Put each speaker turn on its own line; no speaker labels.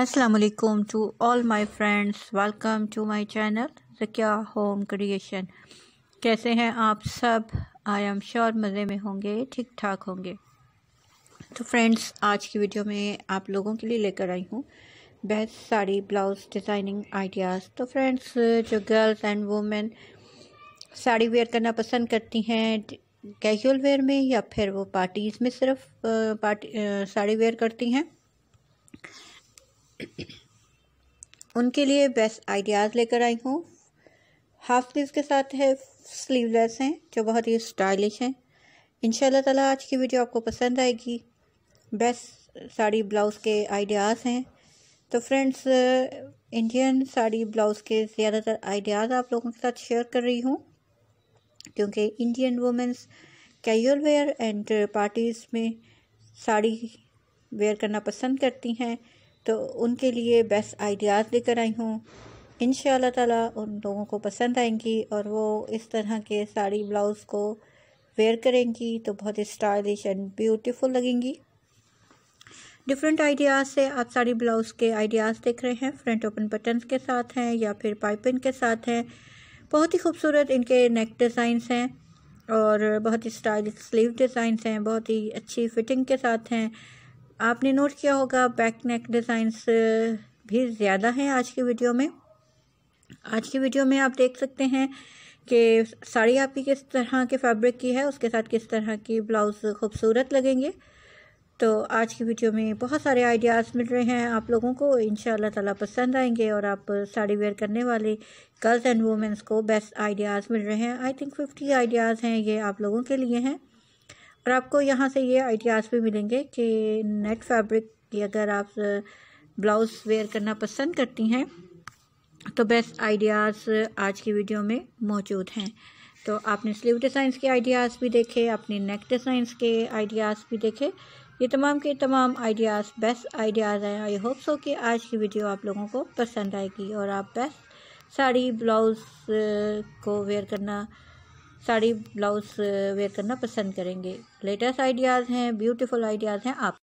Assalamualaikum to all my friends welcome to my channel Zakia home creation कैसे हैं आप सब आई एम श्योर मज़े में होंगे ठीक ठाक होंगे तो फ्रेंड्स आज की वीडियो में आप लोगों के लिए लेकर आई हूँ बेस्ट तो साड़ी ब्लाउज़ डिज़ाइनिंग आइडियाज़ तो फ्रेंड्स जो girls and women sari wear करना पसंद करती हैं कैजुअल वेयर में या फिर वो पार्टीज़ में सिर्फ party uh, uh, sari wear करती हैं उनके लिए बेस्ट आइडियाज़ लेकर आई हूँ हाफ स्लीव के साथ है स्लीवलेस हैं जो बहुत ही स्टाइलिश हैं इन तला आज की वीडियो आपको पसंद आएगी बेस्ट साड़ी ब्लाउज़ के आइडियाज़ हैं तो फ्रेंड्स इंडियन साड़ी ब्लाउज़ के ज़्यादातर आइडियाज़ आप लोगों के साथ शेयर कर रही हूँ क्योंकि Indian womens casual wear and parties में साड़ी वेयर करना पसंद करती हैं तो उनके लिए बेस्ट आइडियाज़ लेकर आई हूँ इन ताला उन लोगों को पसंद आएंगी और वो इस तरह के साड़ी ब्लाउज़ को वेयर करेंगी तो बहुत ही स्टाइलिश एंड ब्यूटीफुल लगेंगी डिफरेंट आइडियाज़ से आप साड़ी ब्लाउज़ के आइडियाज़ देख रहे हैं फ्रंट ओपन बटन्स के साथ हैं या फिर पाइपिन के साथ हैं बहुत ही खूबसूरत इनके नेक डिज़ाइंस हैं और बहुत ही स्टाइलिश स्लीव डिज़ाइंस हैं बहुत ही अच्छी फिटिंग के साथ हैं आपने नोट किया होगा बैक नेक डिज़ाइंस भी ज़्यादा हैं आज की वीडियो में आज की वीडियो में आप देख सकते हैं कि साड़ी आपकी किस तरह के फैब्रिक की है उसके साथ किस तरह की ब्लाउज़ खूबसूरत लगेंगे तो आज की वीडियो में बहुत सारे आइडियाज़ मिल रहे हैं आप लोगों को इन ताला पसंद आएंगे और आप साड़ी वेयर करने वाले गर्ल्स एंड वुमेंस को बेस्ट आइडियाज़ मिल रहे हैं आई थिंक फिफ्टी आइडियाज़ हैं ये आप लोगों के लिए हैं और आपको यहाँ से ये आइडियाज़ भी मिलेंगे कि नेट फैब्रिक की अगर आप ब्लाउज़ वेयर करना पसंद करती हैं तो बेस्ट आइडियाज़ आज की वीडियो में मौजूद हैं तो आपने स्लीव डिज़ाइंस के आइडियाज़ भी देखे अपने नेक डिज़ाइंस के आइडियाज़ भी देखे ये तमाम के तमाम आइडियाज़ बेस्ट आइडियाज़ हैं आई होप सो कि आज की वीडियो आप लोगों को पसंद आएगी और आप बेस्ट साड़ी ब्लाउज़ को वेयर करना साड़ी ब्लाउज़ वेयर करना पसंद करेंगे लेटेस्ट आइडियाज़ हैं ब्यूटीफुल आइडियाज़ हैं आप